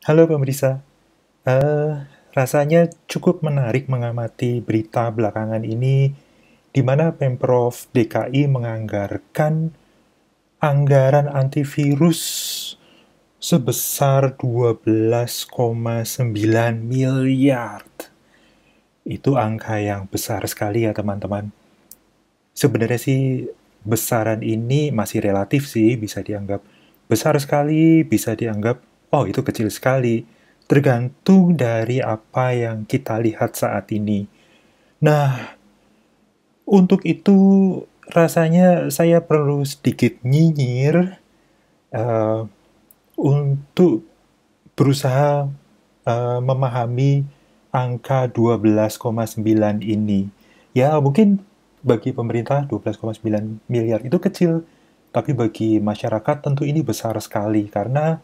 Halo pemirsa, uh, eh, rasanya cukup menarik mengamati berita belakangan ini di mana Pemprov DKI menganggarkan anggaran antivirus sebesar 12,9 miliar. Itu angka yang besar sekali ya teman-teman. Sebenarnya sih besaran ini masih relatif sih, bisa dianggap besar sekali, bisa dianggap oh itu kecil sekali. Tergantung dari apa yang kita lihat saat ini. Nah, untuk itu rasanya saya perlu sedikit nyinyir uh, untuk berusaha uh, memahami angka 12,9 ini. Ya, mungkin bagi pemerintah 12,9 miliar itu kecil, tapi bagi masyarakat tentu ini besar sekali karena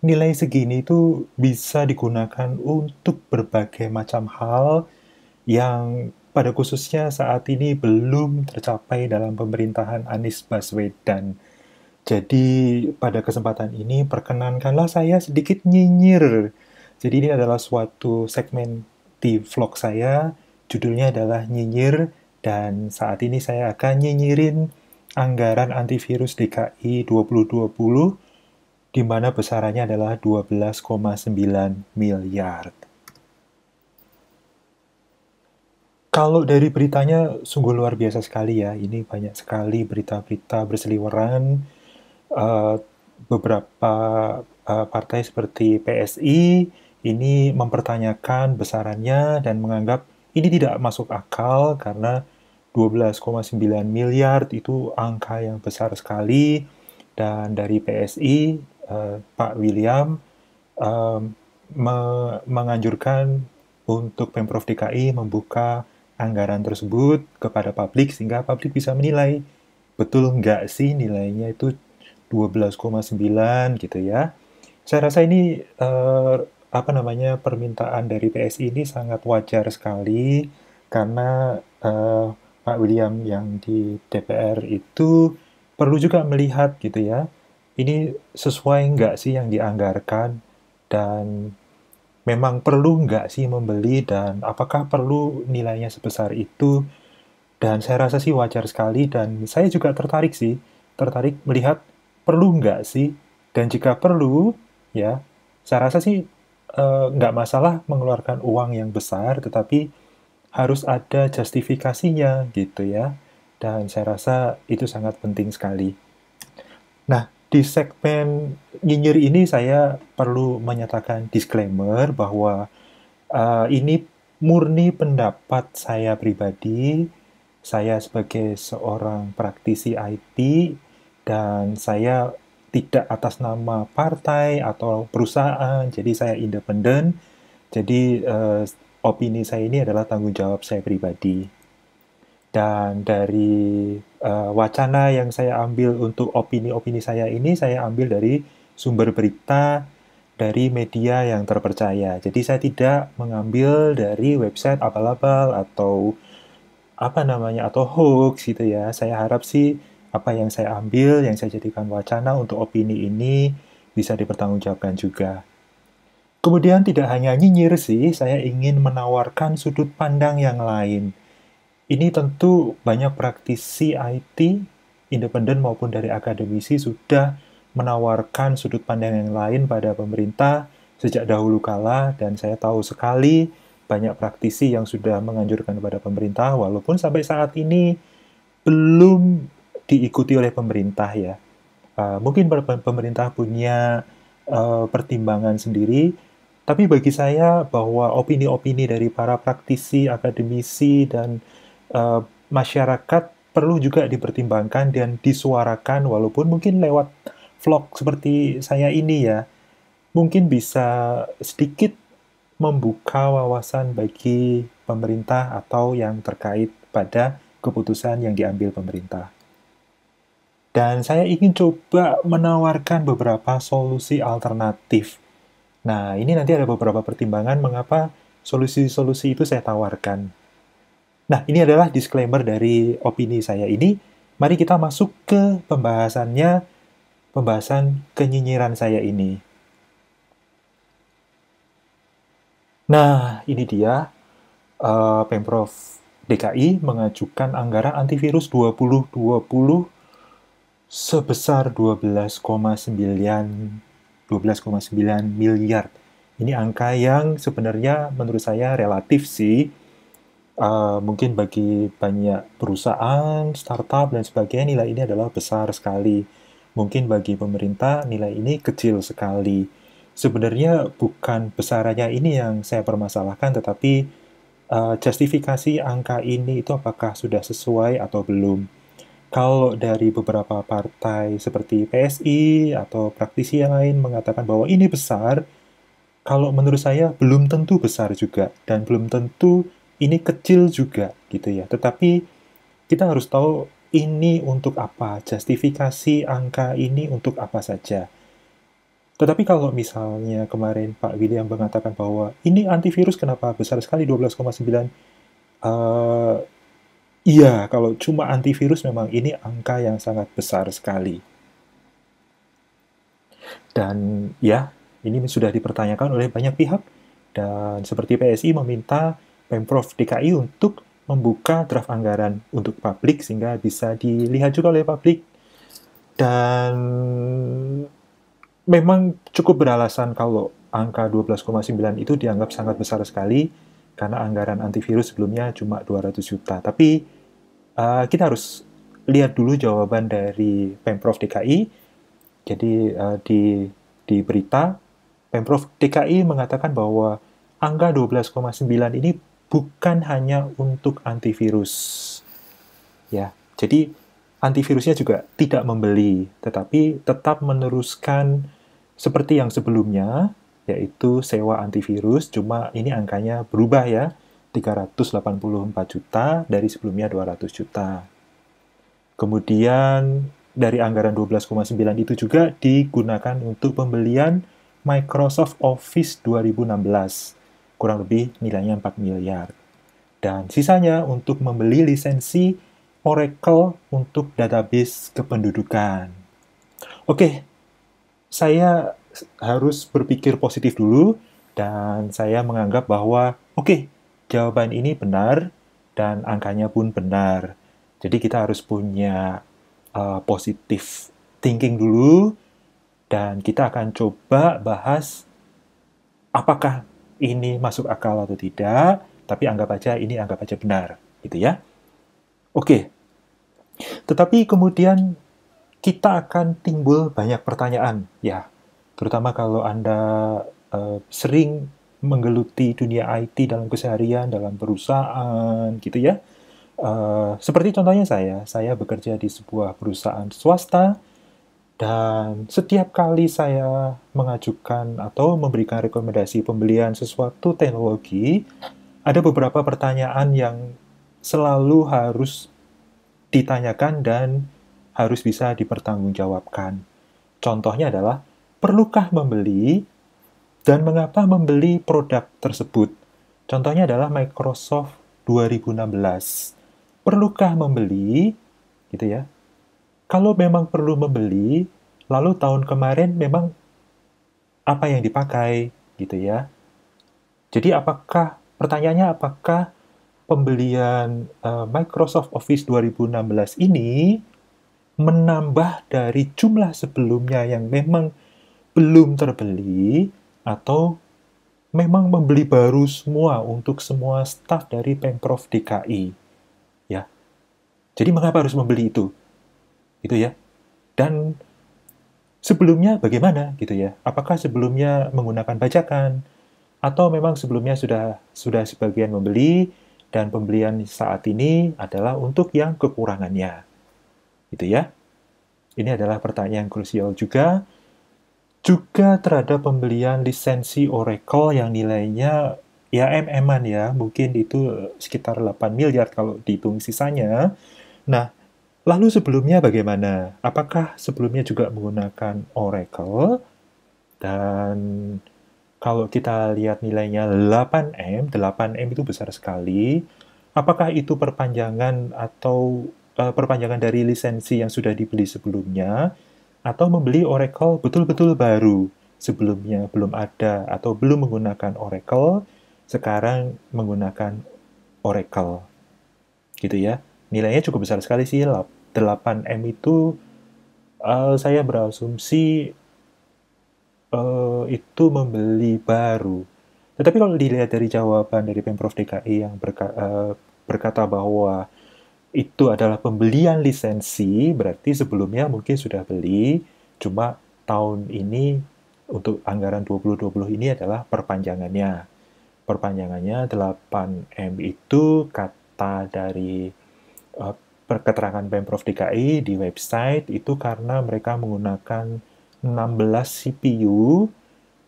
nilai segini itu bisa digunakan untuk berbagai macam hal yang pada khususnya saat ini belum tercapai dalam pemerintahan Anies Baswedan. Jadi pada kesempatan ini perkenankanlah saya sedikit nyinyir. Jadi ini adalah suatu segmen di vlog saya, judulnya adalah nyinyir dan saat ini saya akan nyinyirin anggaran antivirus DKI 2020 di mana besarannya adalah 12,9 miliar. Kalau dari beritanya sungguh luar biasa sekali ya, ini banyak sekali berita-berita berseliweran, uh, beberapa uh, partai seperti PSI ini mempertanyakan besarannya dan menganggap ini tidak masuk akal karena 12,9 miliar itu angka yang besar sekali dan dari PSI Eh, Pak William uh, me menganjurkan untuk Pemprov DKI membuka anggaran tersebut kepada publik sehingga publik bisa menilai betul nggak sih nilainya itu 12,9 gitu ya. Saya rasa ini uh, apa namanya permintaan dari PSI ini sangat wajar sekali karena uh, Pak William yang di DPR itu perlu juga melihat gitu ya ini sesuai nggak sih yang dianggarkan dan memang perlu nggak sih membeli dan apakah perlu nilainya sebesar itu dan saya rasa sih wajar sekali dan saya juga tertarik sih tertarik melihat perlu nggak sih dan jika perlu ya saya rasa sih nggak eh, nggak masalah mengeluarkan uang yang besar tetapi harus ada justifikasinya gitu ya dan saya rasa itu sangat penting sekali nah di segmen nyinyir ini saya perlu menyatakan disclaimer bahwa uh, ini murni pendapat saya pribadi. Saya sebagai seorang praktisi IT dan saya tidak atas nama partai atau perusahaan, jadi saya independen. Jadi uh, opini saya ini adalah tanggung jawab saya pribadi. Dan dari uh, wacana yang saya ambil untuk opini-opini saya ini, saya ambil dari sumber berita dari media yang terpercaya. Jadi saya tidak mengambil dari website abal-abal atau apa namanya atau hoax gitu ya. Saya harap sih apa yang saya ambil, yang saya jadikan wacana untuk opini ini bisa dipertanggungjawabkan juga. Kemudian tidak hanya nyinyir sih, saya ingin menawarkan sudut pandang yang lain. Ini tentu banyak praktisi IT independen maupun dari akademisi sudah menawarkan sudut pandang yang lain pada pemerintah sejak dahulu kala dan saya tahu sekali banyak praktisi yang sudah menganjurkan kepada pemerintah walaupun sampai saat ini belum diikuti oleh pemerintah ya. Uh, mungkin pemerintah punya uh, pertimbangan sendiri, tapi bagi saya bahwa opini-opini dari para praktisi, akademisi, dan Eh, masyarakat perlu juga dipertimbangkan dan disuarakan walaupun mungkin lewat vlog seperti saya ini ya mungkin bisa sedikit membuka wawasan bagi pemerintah atau yang terkait pada keputusan yang diambil pemerintah. Dan saya ingin coba menawarkan beberapa solusi alternatif. Nah, ini nanti ada beberapa pertimbangan mengapa solusi-solusi itu saya tawarkan. Nah, ini adalah disclaimer dari opini saya ini. Mari kita masuk ke pembahasannya, pembahasan kenyinyiran saya ini. Nah, ini dia uh, Pemprov DKI mengajukan anggaran antivirus 2020 sebesar 12,9 12,9 miliar. Ini angka yang sebenarnya menurut saya relatif sih Eh, mungkin bagi banyak perusahaan, startup, dan sebagainya, nilai ini adalah besar sekali. Mungkin bagi pemerintah, nilai ini kecil sekali. Sebenarnya bukan besarannya ini yang saya permasalahkan, tetapi uh, justifikasi angka ini itu apakah sudah sesuai atau belum. Kalau dari beberapa partai seperti PSI atau praktisi yang lain mengatakan bahwa ini besar, kalau menurut saya belum tentu besar juga dan belum tentu ini kecil juga gitu ya. Tetapi kita harus tahu ini untuk apa, justifikasi angka ini untuk apa saja. Tetapi kalau misalnya kemarin Pak William mengatakan bahwa ini antivirus kenapa besar sekali 12,9 uh, eh, Iya, kalau cuma antivirus memang ini angka yang sangat besar sekali. Dan ya, ini sudah dipertanyakan oleh banyak pihak dan seperti PSI meminta Pemprov DKI untuk membuka draft anggaran untuk publik sehingga bisa dilihat juga oleh publik dan memang cukup beralasan kalau angka 12,9 itu dianggap sangat besar sekali karena anggaran antivirus sebelumnya cuma 200 juta tapi uh, kita harus lihat dulu jawaban dari Pemprov DKI jadi uh, di di berita Pemprov DKI mengatakan bahwa angka 12,9 ini bukan hanya untuk antivirus. Ya, jadi antivirusnya juga tidak membeli, tetapi tetap meneruskan seperti yang sebelumnya, yaitu sewa antivirus, cuma ini angkanya berubah ya, 384 juta dari sebelumnya 200 juta. Kemudian dari anggaran 12,9 itu juga digunakan untuk pembelian Microsoft Office 2016 kurang lebih nilainya 4 miliar. Dan sisanya untuk membeli lisensi Oracle untuk database kependudukan. Oke, saya harus berpikir positif dulu dan saya menganggap bahwa oke, jawaban ini benar dan angkanya pun benar. Jadi kita harus punya uh, positif thinking dulu dan kita akan coba bahas apakah ini masuk akal atau tidak, tapi anggap aja ini anggap aja benar, gitu ya. Oke. Tetapi kemudian kita akan timbul banyak pertanyaan, ya. Terutama kalau Anda uh, sering menggeluti dunia IT dalam keseharian, dalam perusahaan, gitu ya. Uh, seperti contohnya saya, saya bekerja di sebuah perusahaan swasta dan setiap kali saya mengajukan atau memberikan rekomendasi pembelian sesuatu teknologi, ada beberapa pertanyaan yang selalu harus ditanyakan dan harus bisa dipertanggungjawabkan. Contohnya adalah, perlukah membeli dan mengapa membeli produk tersebut? Contohnya adalah Microsoft 2016. Perlukah membeli, gitu ya, kalau memang perlu membeli, lalu tahun kemarin memang apa yang dipakai gitu ya. Jadi apakah pertanyaannya apakah pembelian uh, Microsoft Office 2016 ini menambah dari jumlah sebelumnya yang memang belum terbeli atau memang membeli baru semua untuk semua staf dari Pemprov DKI ya. Jadi mengapa harus membeli itu? gitu ya. Dan sebelumnya bagaimana gitu ya? Apakah sebelumnya menggunakan bajakan atau memang sebelumnya sudah sudah sebagian membeli dan pembelian saat ini adalah untuk yang kekurangannya. Gitu ya. Ini adalah pertanyaan krusial juga juga terhadap pembelian lisensi Oracle yang nilainya ya MM-an ya, mungkin itu sekitar 8 miliar kalau dihitung sisanya. Nah, Lalu sebelumnya bagaimana? Apakah sebelumnya juga menggunakan Oracle? Dan kalau kita lihat nilainya 8M, 8M itu besar sekali. Apakah itu perpanjangan atau uh, perpanjangan dari lisensi yang sudah dibeli sebelumnya atau membeli Oracle betul-betul baru? Sebelumnya belum ada atau belum menggunakan Oracle, sekarang menggunakan Oracle. Gitu ya nilainya cukup besar sekali sih 8M itu uh, saya berasumsi uh, itu membeli baru tetapi kalau dilihat dari jawaban dari Pemprov DKI yang berka, uh, berkata bahwa itu adalah pembelian lisensi, berarti sebelumnya mungkin sudah beli, cuma tahun ini untuk anggaran 2020 ini adalah perpanjangannya. Perpanjangannya 8M itu kata dari keterangan Pemprov DKI di website itu karena mereka menggunakan 16 CPU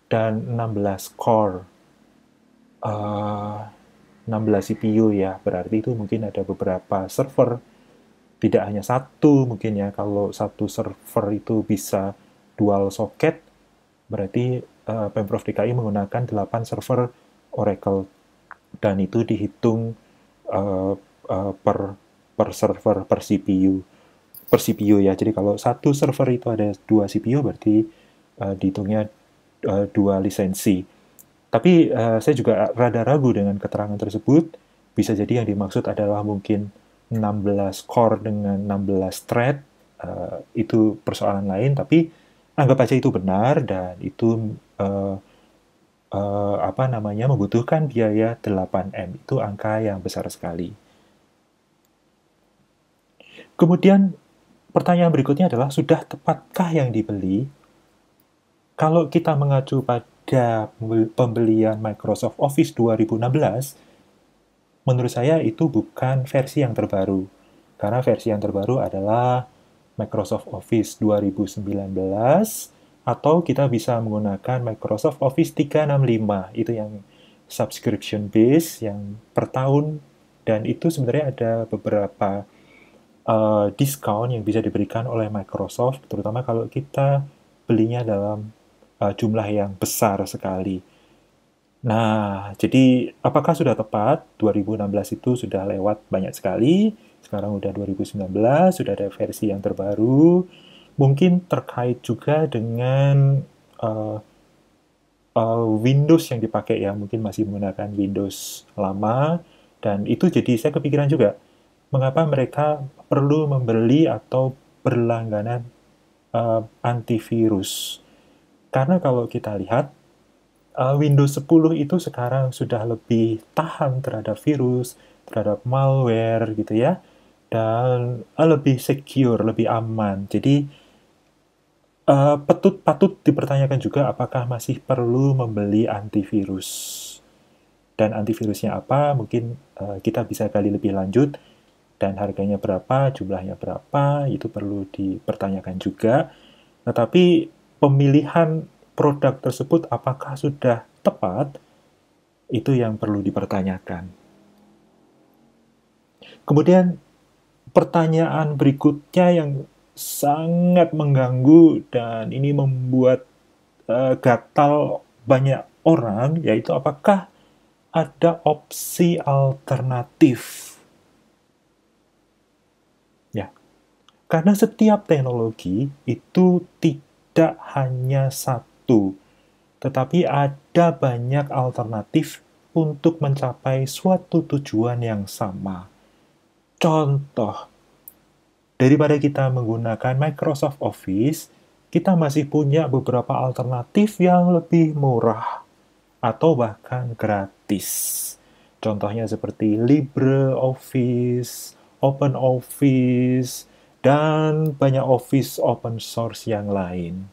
dan 16 core. Uh, 16 CPU ya, berarti itu mungkin ada beberapa server, tidak hanya satu mungkin ya, kalau satu server itu bisa dual socket, berarti uh, Pemprov DKI menggunakan 8 server Oracle, dan itu dihitung uh, uh, per per server per CPU per CPU ya. Jadi kalau satu server itu ada dua CPU berarti uh, dihitungnya uh, dua lisensi. Tapi uh, saya juga rada ragu dengan keterangan tersebut. Bisa jadi yang dimaksud adalah mungkin 16 core dengan 16 thread uh, itu persoalan lain. Tapi anggap aja itu benar dan itu uh, uh, apa namanya membutuhkan biaya 8M itu angka yang besar sekali. Kemudian pertanyaan berikutnya adalah sudah tepatkah yang dibeli? Kalau kita mengacu pada pembelian Microsoft Office 2016, menurut saya itu bukan versi yang terbaru. Karena versi yang terbaru adalah Microsoft Office 2019 atau kita bisa menggunakan Microsoft Office 365 itu yang subscription base yang per tahun dan itu sebenarnya ada beberapa uh, eh, diskon yang bisa diberikan oleh Microsoft, terutama kalau kita belinya dalam uh, jumlah yang besar sekali. Nah, jadi apakah sudah tepat? 2016 itu sudah lewat banyak sekali, sekarang udah 2019, sudah ada versi yang terbaru. Mungkin terkait juga dengan uh, uh, Windows yang dipakai ya, mungkin masih menggunakan Windows lama, dan itu jadi saya kepikiran juga, mengapa mereka perlu membeli atau berlangganan uh, antivirus. Karena kalau kita lihat, uh, Windows 10 itu sekarang sudah lebih tahan terhadap virus, terhadap malware gitu ya, dan uh, lebih secure, lebih aman. Jadi, uh, petut patut dipertanyakan juga apakah masih perlu membeli antivirus. Dan antivirusnya apa, mungkin uh, kita bisa kali lebih lanjut dan harganya berapa, jumlahnya berapa, itu perlu dipertanyakan juga. Tetapi pemilihan produk tersebut apakah sudah tepat, itu yang perlu dipertanyakan. Kemudian pertanyaan berikutnya yang sangat mengganggu dan ini membuat uh, gatal banyak orang, yaitu apakah ada opsi alternatif Karena setiap teknologi itu tidak hanya satu, tetapi ada banyak alternatif untuk mencapai suatu tujuan yang sama. Contoh, daripada kita menggunakan Microsoft Office, kita masih punya beberapa alternatif yang lebih murah atau bahkan gratis. Contohnya seperti LibreOffice, OpenOffice, dan banyak Office open source yang lain.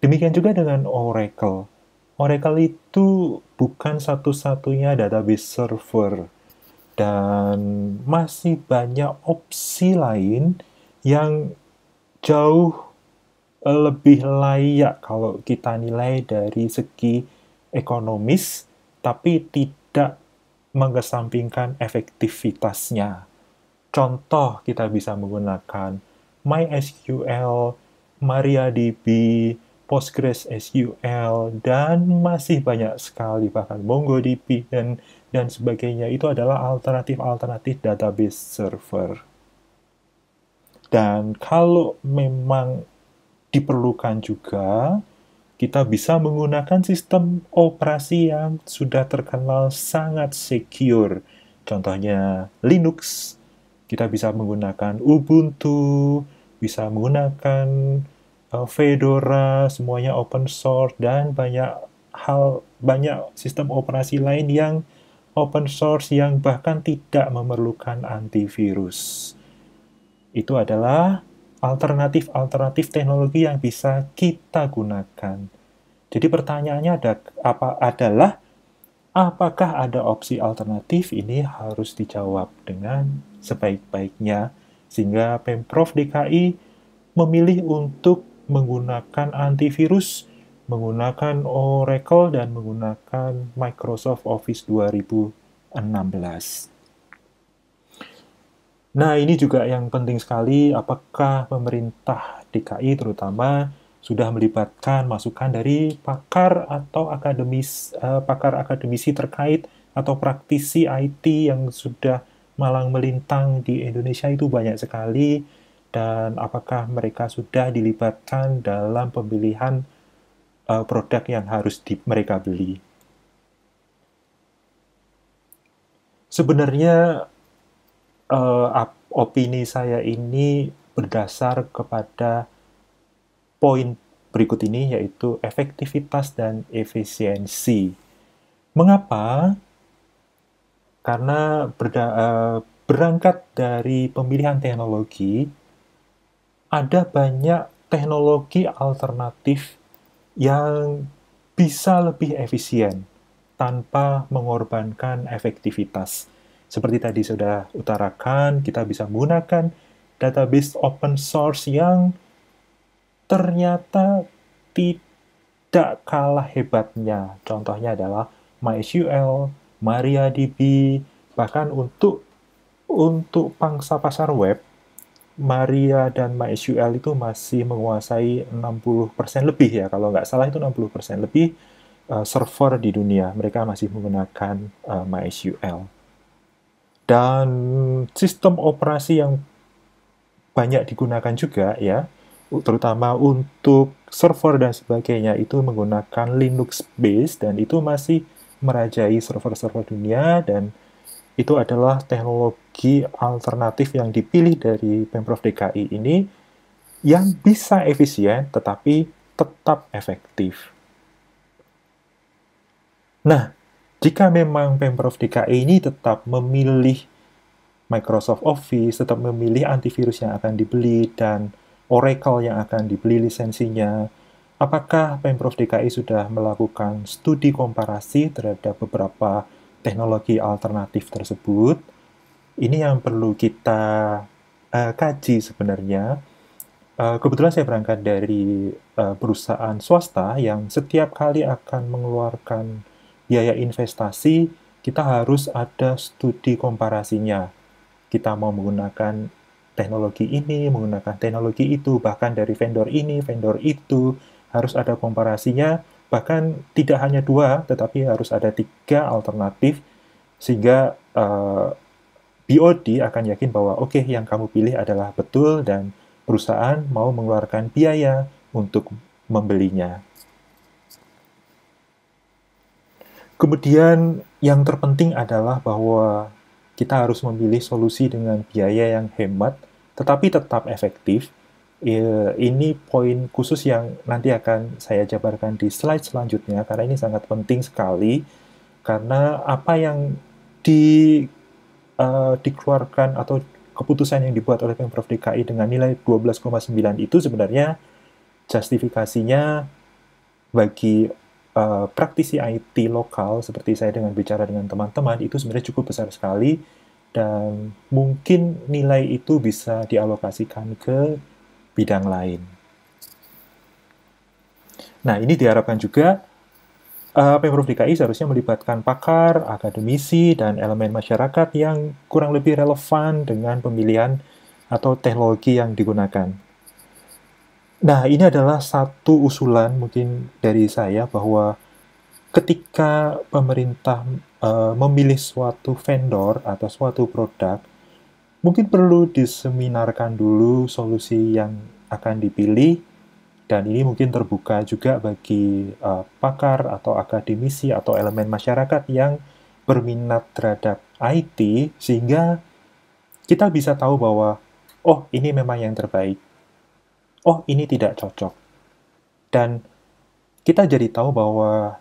Demikian juga dengan Oracle. Oracle itu bukan satu-satunya database server dan masih banyak opsi lain yang jauh eh, lebih layak kalau kita nilai dari segi ekonomis tapi tidak mengesampingkan efektivitasnya. Contoh kita bisa menggunakan MySQL, MariaDB, PostgreSQL, dan masih banyak sekali bahkan MongoDB dan dan sebagainya itu adalah alternatif-alternatif database server. Dan kalau memang diperlukan juga, kita bisa menggunakan sistem operasi yang sudah terkenal sangat secure. Contohnya Linux kita bisa menggunakan Ubuntu, bisa menggunakan uh, Fedora, semuanya open source dan banyak hal banyak sistem operasi lain yang open source yang bahkan tidak memerlukan antivirus. Itu adalah alternatif-alternatif teknologi yang bisa kita gunakan. Jadi pertanyaannya ada apa adalah Apakah ada opsi alternatif ini harus dijawab dengan sebaik-baiknya sehingga Pemprov DKI memilih untuk menggunakan antivirus, menggunakan Oracle dan menggunakan Microsoft Office 2016. Nah, ini juga yang penting sekali apakah pemerintah DKI terutama sudah melibatkan masukan dari pakar atau akademis uh, pakar akademisi terkait atau praktisi IT yang sudah malang melintang di Indonesia itu banyak sekali dan apakah mereka sudah dilibatkan dalam pemilihan uh, eh, produk yang harus di, mereka beli. Sebenarnya uh, opini saya ini berdasar kepada poin berikut ini yaitu efektivitas dan efisiensi. Mengapa? Karena berda, uh, berangkat dari pemilihan teknologi, ada banyak teknologi alternatif yang bisa lebih efisien tanpa mengorbankan efektivitas. Seperti tadi sudah utarakan, kita bisa menggunakan database open source yang ternyata tidak kalah hebatnya. Contohnya adalah MySQL, MariaDB, bahkan untuk untuk pangsa pasar web, Maria dan MySQL itu masih menguasai 60% lebih ya, kalau nggak salah itu 60% lebih uh, server di dunia. Mereka masih menggunakan uh, eh, MySQL. Dan sistem operasi yang banyak digunakan juga ya, terutama untuk server dan sebagainya itu menggunakan Linux base dan itu masih merajai server-server dunia dan itu adalah teknologi alternatif yang dipilih dari Pemprov DKI ini yang bisa efisien tetapi tetap efektif. Nah, jika memang Pemprov DKI ini tetap memilih Microsoft Office, tetap memilih antivirus yang akan dibeli dan Oracle yang akan dibeli lisensinya. Apakah Pemprov DKI sudah melakukan studi komparasi terhadap beberapa teknologi alternatif tersebut? Ini yang perlu kita uh, kaji sebenarnya. Uh, kebetulan saya berangkat dari uh, perusahaan swasta yang setiap kali akan mengeluarkan biaya investasi, kita harus ada studi komparasinya. Kita mau menggunakan teknologi ini, menggunakan teknologi itu, bahkan dari vendor ini, vendor itu, harus ada komparasinya, bahkan tidak hanya dua, tetapi harus ada tiga alternatif, sehingga uh, eh, BOD akan yakin bahwa oke, okay, yang kamu pilih adalah betul dan perusahaan mau mengeluarkan biaya untuk membelinya. Kemudian yang terpenting adalah bahwa kita harus memilih solusi dengan biaya yang hemat tetapi tetap efektif. Eh, ini poin khusus yang nanti akan saya jabarkan di slide selanjutnya karena ini sangat penting sekali karena apa yang di uh, dikeluarkan atau keputusan yang dibuat oleh Pemprov DKI dengan nilai 12,9 itu sebenarnya justifikasinya bagi Eh, praktisi IT lokal seperti saya dengan bicara dengan teman-teman itu sebenarnya cukup besar sekali dan mungkin nilai itu bisa dialokasikan ke bidang lain. Nah, ini diharapkan juga uh, Pemprov DKI seharusnya melibatkan pakar, akademisi, dan elemen masyarakat yang kurang lebih relevan dengan pemilihan atau teknologi yang digunakan. Nah, ini adalah satu usulan mungkin dari saya bahwa ketika pemerintah uh, memilih suatu vendor atau suatu produk, mungkin perlu diseminarkan dulu solusi yang akan dipilih dan ini mungkin terbuka juga bagi uh, pakar atau akademisi atau elemen masyarakat yang berminat terhadap IT sehingga kita bisa tahu bahwa oh ini memang yang terbaik oh ini tidak cocok. Dan kita jadi tahu bahwa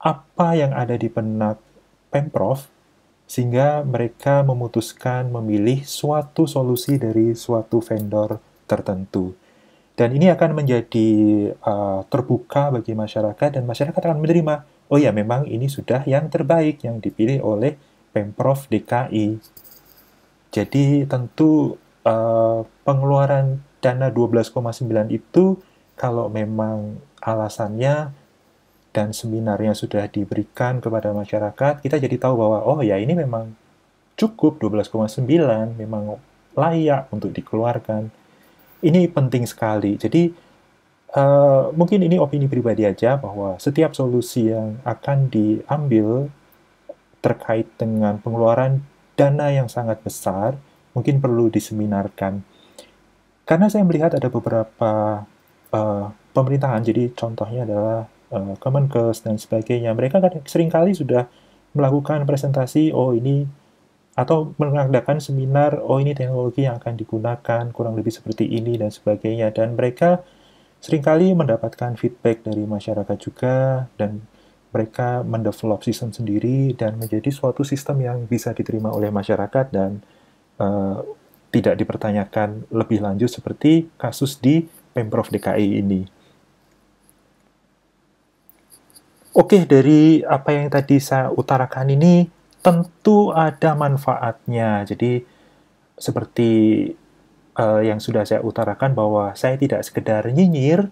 apa yang ada di benak Pemprov sehingga mereka memutuskan memilih suatu solusi dari suatu vendor tertentu. Dan ini akan menjadi uh, terbuka bagi masyarakat dan masyarakat akan menerima, oh ya memang ini sudah yang terbaik yang dipilih oleh Pemprov DKI. Jadi tentu uh, pengeluaran dana 12,9 itu kalau memang alasannya dan seminarnya sudah diberikan kepada masyarakat, kita jadi tahu bahwa oh ya ini memang cukup 12,9 memang layak untuk dikeluarkan. Ini penting sekali. Jadi uh, mungkin ini opini pribadi aja bahwa setiap solusi yang akan diambil terkait dengan pengeluaran dana yang sangat besar mungkin perlu diseminarkan karena saya melihat ada beberapa uh, pemerintahan, jadi contohnya adalah uh, Kemenkes dan sebagainya. Mereka kan seringkali sudah melakukan presentasi, oh ini atau mengadakan seminar, oh ini teknologi yang akan digunakan, kurang lebih seperti ini dan sebagainya. Dan mereka seringkali mendapatkan feedback dari masyarakat juga dan mereka mendevelop sistem sendiri dan menjadi suatu sistem yang bisa diterima oleh masyarakat dan uh, tidak dipertanyakan lebih lanjut seperti kasus di Pemprov DKI ini. Oke, dari apa yang tadi saya utarakan ini tentu ada manfaatnya. Jadi seperti uh, yang sudah saya utarakan bahwa saya tidak sekedar nyinyir,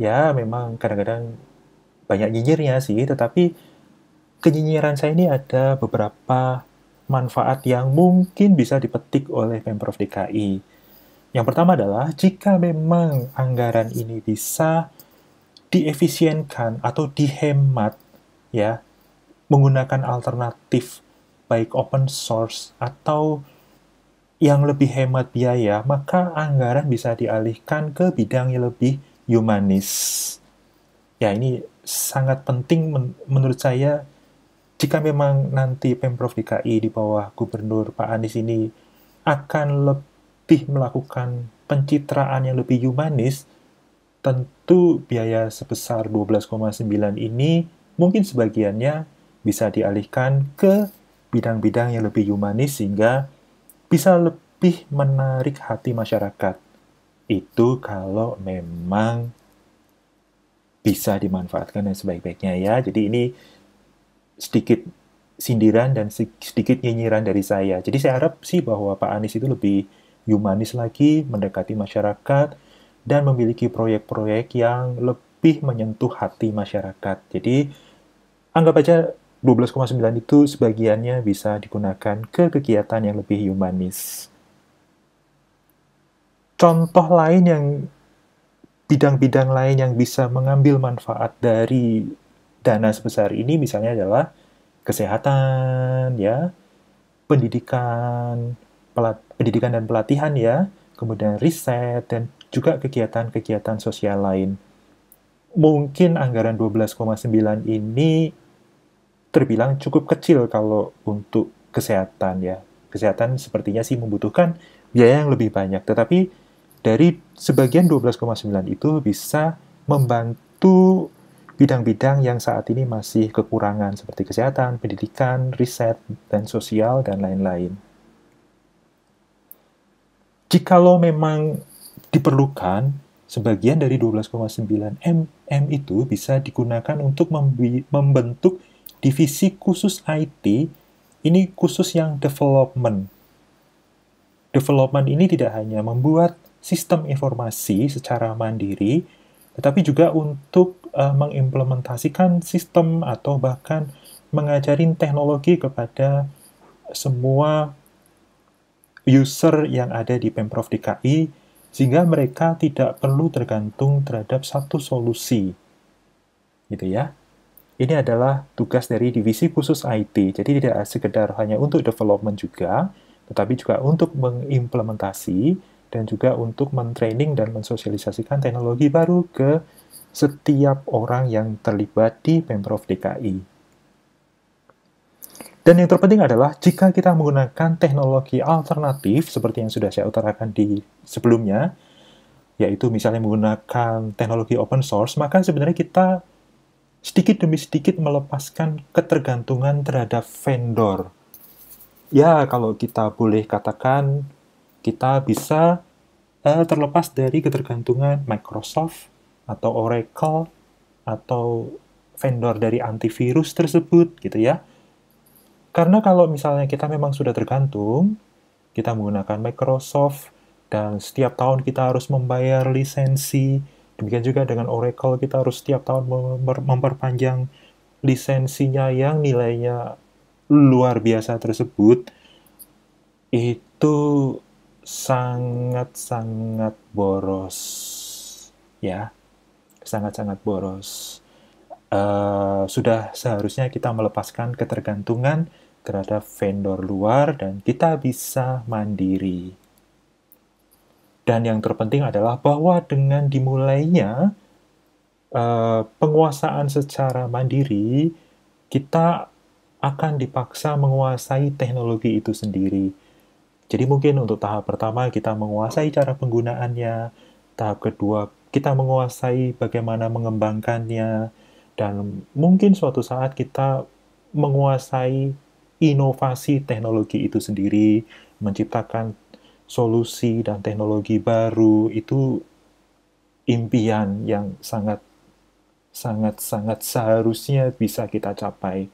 ya memang kadang-kadang banyak nyinyirnya sih, tetapi kenyinyiran saya ini ada beberapa manfaat yang mungkin bisa dipetik oleh Pemprov DKI. Yang pertama adalah jika memang anggaran ini bisa diefisienkan atau dihemat ya menggunakan alternatif baik open source atau yang lebih hemat biaya, maka anggaran bisa dialihkan ke bidang yang lebih humanis. Ya, ini sangat penting men menurut saya jika memang nanti Pemprov DKI di bawah Gubernur Pak Anies ini akan lebih melakukan pencitraan yang lebih humanis, tentu biaya sebesar 12,9 ini mungkin sebagiannya bisa dialihkan ke bidang-bidang yang lebih humanis sehingga bisa lebih menarik hati masyarakat. Itu kalau memang bisa dimanfaatkan dan sebaik-baiknya ya. Jadi ini sedikit sindiran dan sedikit nyinyiran dari saya. Jadi saya harap sih bahwa Pak Anies itu lebih humanis lagi, mendekati masyarakat, dan memiliki proyek-proyek yang lebih menyentuh hati masyarakat. Jadi anggap aja 12,9 itu sebagiannya bisa digunakan ke kegiatan yang lebih humanis. Contoh lain yang bidang-bidang lain yang bisa mengambil manfaat dari dana sebesar ini misalnya adalah kesehatan ya, pendidikan, pelat, pendidikan dan pelatihan ya, kemudian riset dan juga kegiatan-kegiatan sosial lain. Mungkin anggaran 12,9 ini terbilang cukup kecil kalau untuk kesehatan ya. Kesehatan sepertinya sih membutuhkan biaya yang lebih banyak, tetapi dari sebagian 12,9 itu bisa membantu bidang-bidang yang saat ini masih kekurangan seperti kesehatan, pendidikan, riset, dan sosial, dan lain-lain. Jikalau memang diperlukan, sebagian dari 12,9 MM itu bisa digunakan untuk membentuk divisi khusus IT, ini khusus yang development. Development ini tidak hanya membuat sistem informasi secara mandiri, tetapi juga untuk uh, mengimplementasikan sistem atau bahkan mengajarin teknologi kepada semua user yang ada di Pemprov DKI sehingga mereka tidak perlu tergantung terhadap satu solusi. Gitu ya. Ini adalah tugas dari divisi khusus IT. Jadi tidak sekedar hanya untuk development juga, tetapi juga untuk mengimplementasi dan juga untuk mentraining dan mensosialisasikan teknologi baru ke setiap orang yang terlibat di Pemprov DKI. Dan yang terpenting adalah jika kita menggunakan teknologi alternatif seperti yang sudah saya utarakan di sebelumnya, yaitu misalnya menggunakan teknologi open source, maka sebenarnya kita sedikit demi sedikit melepaskan ketergantungan terhadap vendor. Ya, kalau kita boleh katakan kita bisa uh, terlepas dari ketergantungan Microsoft atau Oracle atau vendor dari antivirus tersebut gitu ya. Karena kalau misalnya kita memang sudah tergantung, kita menggunakan Microsoft dan setiap tahun kita harus membayar lisensi. Demikian juga dengan Oracle kita harus setiap tahun memperpanjang lisensinya yang nilainya luar biasa tersebut. Itu sangat-sangat boros ya sangat-sangat boros uh, sudah seharusnya kita melepaskan ketergantungan terhadap vendor luar dan kita bisa mandiri dan yang terpenting adalah bahwa dengan dimulainya uh, penguasaan secara mandiri kita akan dipaksa menguasai teknologi itu sendiri jadi mungkin untuk tahap pertama kita menguasai cara penggunaannya, tahap kedua kita menguasai bagaimana mengembangkannya, dan mungkin suatu saat kita menguasai inovasi teknologi itu sendiri, menciptakan solusi dan teknologi baru itu impian yang sangat sangat sangat seharusnya bisa kita capai.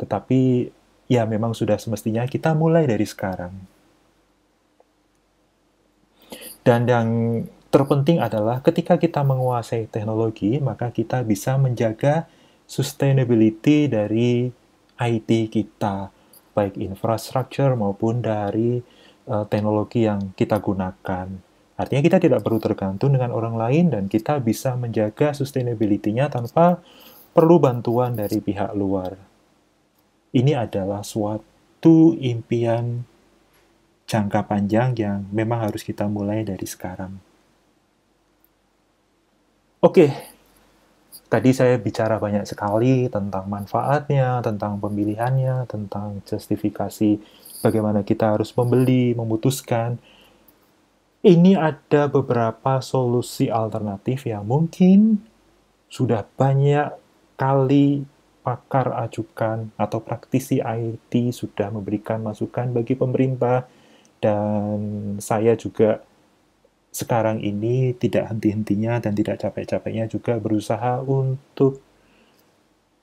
Tetapi ya memang sudah semestinya kita mulai dari sekarang. Dan yang terpenting adalah ketika kita menguasai teknologi, maka kita bisa menjaga sustainability dari IT kita, baik infrastruktur maupun dari uh, teknologi yang kita gunakan. Artinya kita tidak perlu tergantung dengan orang lain dan kita bisa menjaga sustainability-nya tanpa perlu bantuan dari pihak luar. Ini adalah suatu impian jangka panjang yang memang harus kita mulai dari sekarang. Oke, tadi saya bicara banyak sekali tentang manfaatnya, tentang pemilihannya, tentang justifikasi bagaimana kita harus membeli, memutuskan. Ini ada beberapa solusi alternatif yang mungkin sudah banyak kali pakar ajukan atau praktisi IT sudah memberikan masukan bagi pemerintah dan saya juga sekarang ini tidak henti-hentinya dan tidak capek-capeknya juga berusaha untuk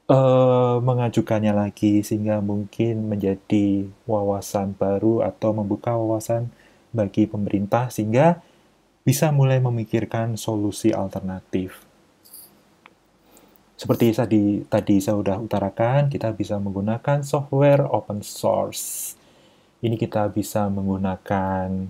uh, mengajukannya lagi sehingga mungkin menjadi wawasan baru atau membuka wawasan bagi pemerintah sehingga bisa mulai memikirkan solusi alternatif. Seperti tadi, tadi saya sudah utarakan, kita bisa menggunakan software open source ini kita bisa menggunakan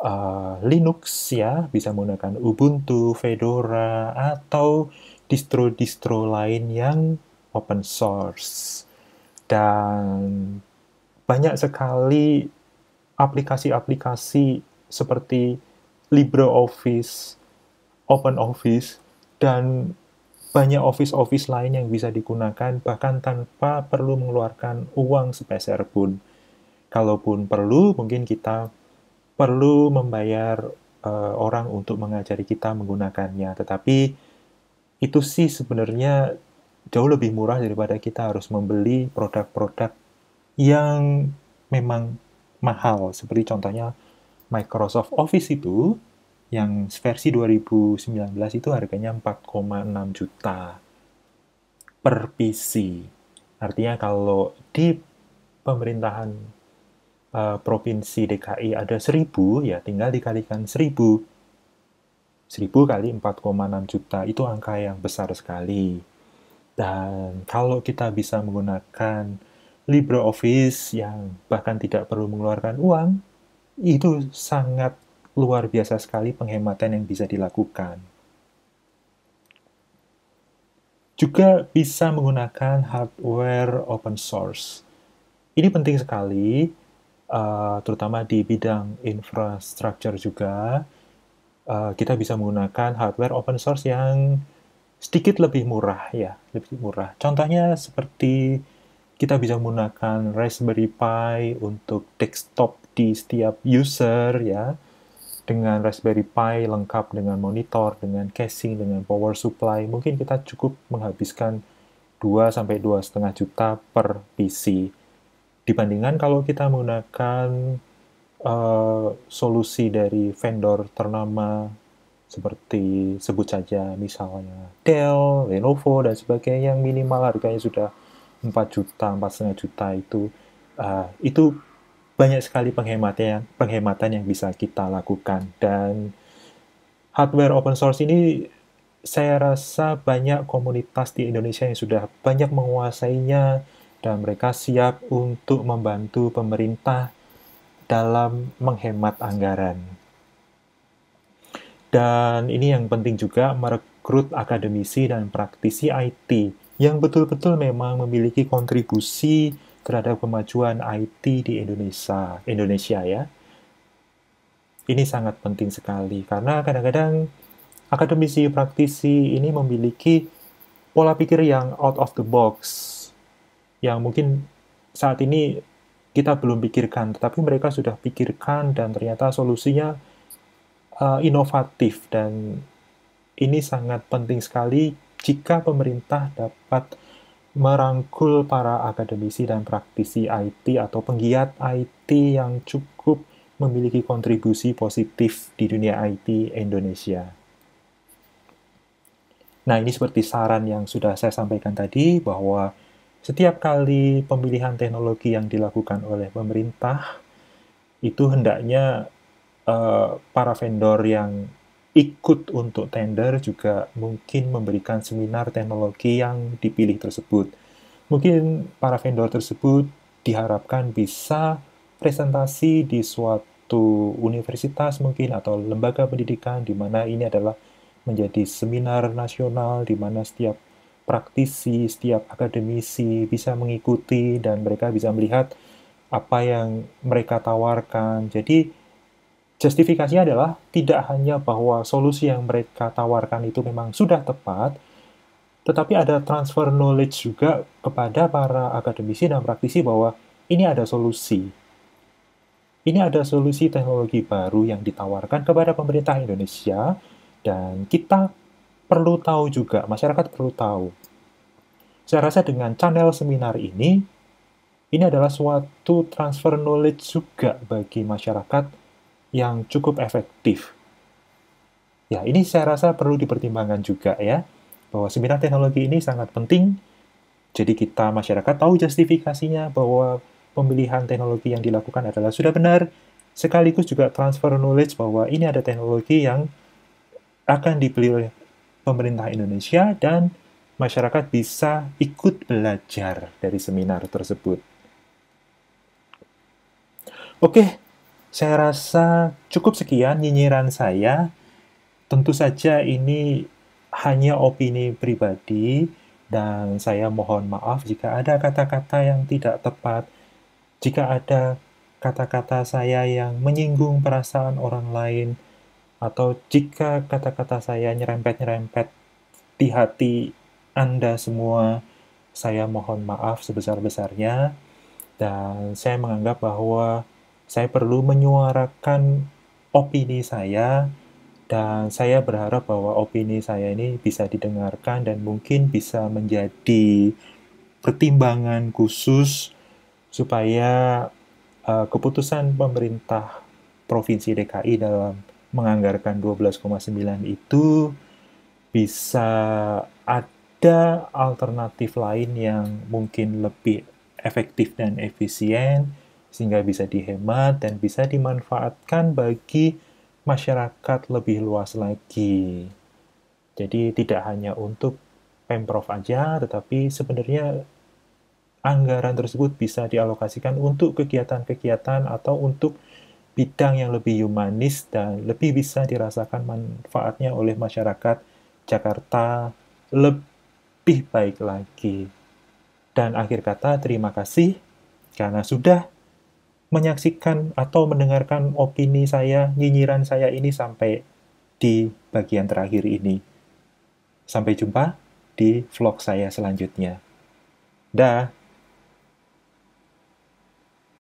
uh, Linux ya, bisa menggunakan Ubuntu, Fedora, atau distro-distro lain yang open source. Dan banyak sekali aplikasi-aplikasi seperti LibreOffice, OpenOffice, dan banyak office-office lain yang bisa digunakan bahkan tanpa perlu mengeluarkan uang sepeser pun kalaupun perlu, mungkin kita perlu membayar uh, orang untuk mengajari kita menggunakannya. Tetapi itu sih sebenarnya jauh lebih murah daripada kita harus membeli produk-produk yang memang mahal. Seperti contohnya Microsoft Office itu yang versi 2019 itu harganya 4,6 juta per PC. Artinya kalau di pemerintahan Eh, provinsi DKI ada 1000, ya tinggal dikalikan 1000. 1000 kali 4,6 juta itu angka yang besar sekali. Dan kalau kita bisa menggunakan LibreOffice yang bahkan tidak perlu mengeluarkan uang, itu sangat luar biasa sekali penghematan yang bisa dilakukan. Juga bisa menggunakan hardware open source. Ini penting sekali Eh, terutama di bidang infrastruktur juga, uh, kita bisa menggunakan hardware open source yang sedikit lebih murah ya, lebih murah. Contohnya seperti kita bisa menggunakan Raspberry Pi untuk desktop di setiap user ya, dengan Raspberry Pi lengkap dengan monitor, dengan casing, dengan power supply, mungkin kita cukup menghabiskan 2 sampai setengah juta per PC. Dibandingkan kalau kita menggunakan uh, solusi dari vendor ternama seperti sebut saja misalnya Dell, Lenovo dan sebagainya yang minimal harganya sudah 4 juta, 4,5 juta itu uh, itu banyak sekali penghematan penghematan yang bisa kita lakukan dan hardware open source ini saya rasa banyak komunitas di Indonesia yang sudah banyak menguasainya dan mereka siap untuk membantu pemerintah dalam menghemat anggaran. Dan ini yang penting juga merekrut akademisi dan praktisi IT yang betul-betul memang memiliki kontribusi terhadap kemajuan IT di Indonesia. Indonesia ya. Ini sangat penting sekali karena kadang-kadang akademisi praktisi ini memiliki pola pikir yang out of the box yang mungkin saat ini kita belum pikirkan, tetapi mereka sudah pikirkan dan ternyata solusinya uh, inovatif dan ini sangat penting sekali jika pemerintah dapat merangkul para akademisi dan praktisi IT atau penggiat IT yang cukup memiliki kontribusi positif di dunia IT Indonesia. Nah, ini seperti saran yang sudah saya sampaikan tadi bahwa setiap kali pemilihan teknologi yang dilakukan oleh pemerintah, itu hendaknya uh, para vendor yang ikut untuk tender juga mungkin memberikan seminar teknologi yang dipilih tersebut. Mungkin para vendor tersebut diharapkan bisa presentasi di suatu universitas mungkin atau lembaga pendidikan di mana ini adalah menjadi seminar nasional di mana setiap praktisi, setiap akademisi bisa mengikuti dan mereka bisa melihat apa yang mereka tawarkan. Jadi justifikasinya adalah tidak hanya bahwa solusi yang mereka tawarkan itu memang sudah tepat, tetapi ada transfer knowledge juga kepada para akademisi dan praktisi bahwa ini ada solusi. Ini ada solusi teknologi baru yang ditawarkan kepada pemerintah Indonesia dan kita perlu tahu juga, masyarakat perlu tahu. Saya rasa dengan channel seminar ini, ini adalah suatu transfer knowledge juga bagi masyarakat yang cukup efektif. Ya, ini saya rasa perlu dipertimbangkan juga ya, bahwa seminar teknologi ini sangat penting, jadi kita masyarakat tahu justifikasinya bahwa pemilihan teknologi yang dilakukan adalah sudah benar, sekaligus juga transfer knowledge bahwa ini ada teknologi yang akan dipilih pemerintah Indonesia dan masyarakat bisa ikut belajar dari seminar tersebut. Oke, saya rasa cukup sekian nyinyiran saya. Tentu saja ini hanya opini pribadi dan saya mohon maaf jika ada kata-kata yang tidak tepat, jika ada kata-kata saya yang menyinggung perasaan orang lain, atau jika kata-kata saya nyerempet-nyerempet di hati Anda semua, saya mohon maaf sebesar-besarnya dan saya menganggap bahwa saya perlu menyuarakan opini saya dan saya berharap bahwa opini saya ini bisa didengarkan dan mungkin bisa menjadi pertimbangan khusus supaya uh, keputusan pemerintah Provinsi DKI dalam menganggarkan 12,9 itu bisa ada alternatif lain yang mungkin lebih efektif dan efisien sehingga bisa dihemat dan bisa dimanfaatkan bagi masyarakat lebih luas lagi. Jadi tidak hanya untuk Pemprov aja, tetapi sebenarnya anggaran tersebut bisa dialokasikan untuk kegiatan-kegiatan atau untuk bidang yang lebih humanis dan lebih bisa dirasakan manfaatnya oleh masyarakat Jakarta lebih baik lagi. Dan akhir kata, terima kasih karena sudah menyaksikan atau mendengarkan opini saya, nyinyiran saya ini sampai di bagian terakhir ini. Sampai jumpa di vlog saya selanjutnya. Dah.